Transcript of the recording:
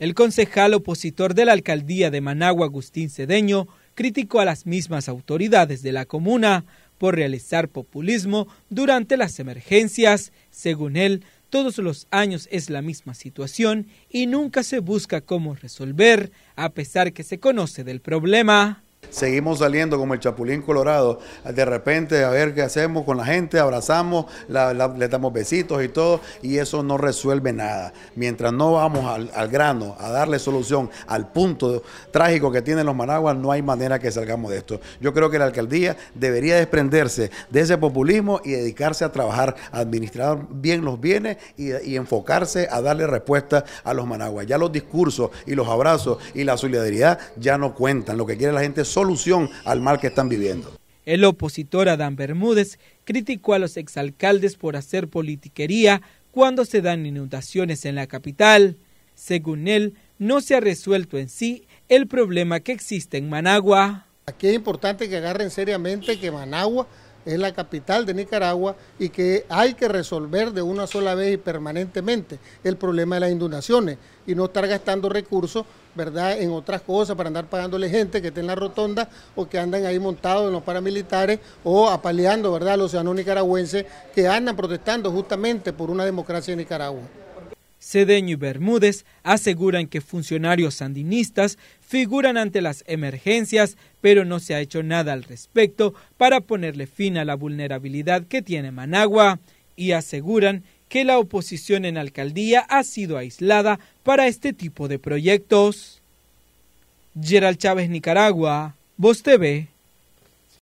El concejal opositor de la alcaldía de Managua, Agustín Cedeño, criticó a las mismas autoridades de la comuna por realizar populismo durante las emergencias. Según él, todos los años es la misma situación y nunca se busca cómo resolver, a pesar que se conoce del problema. Seguimos saliendo como el Chapulín Colorado, de repente a ver qué hacemos con la gente, abrazamos, la, le damos besitos y todo, y eso no resuelve nada. Mientras no vamos al, grano, a darle solución al punto trágico que tienen los managuas, no hay manera que salgamos de esto. Yo creo que la alcaldía debería desprenderse de ese populismo y dedicarse a trabajar, a administrar bien los bienes y, enfocarse a darle respuesta a los managuas. Ya los discursos y los abrazos y la solidaridad ya no cuentan. Lo que quiere la gente es solución al mal que están viviendo. El opositor Adán Bermúdez criticó a los exalcaldes por hacer politiquería cuando se dan inundaciones en la capital. Según él, no se ha resuelto en sí el problema que existe en Managua. Aquí es importante que agarren seriamente que Managua es la capital de Nicaragua y que hay que resolver de una sola vez y permanentemente el problema de las inundaciones y no estar gastando recursos, ¿verdad?, en otras cosas para andar pagándole gente que esté en la rotonda o que andan ahí montados en los paramilitares o apaleando, ¿verdad?, a los ciudadanos nicaragüenses que andan protestando justamente por una democracia en Nicaragua. Cedeño y Bermúdez aseguran que funcionarios sandinistas figuran ante las emergencias, pero no se ha hecho nada al respecto para ponerle fin a la vulnerabilidad que tiene Managua y aseguran que la oposición en alcaldía ha sido aislada para este tipo de proyectos. Gerald Chávez, Nicaragua, Voz TV.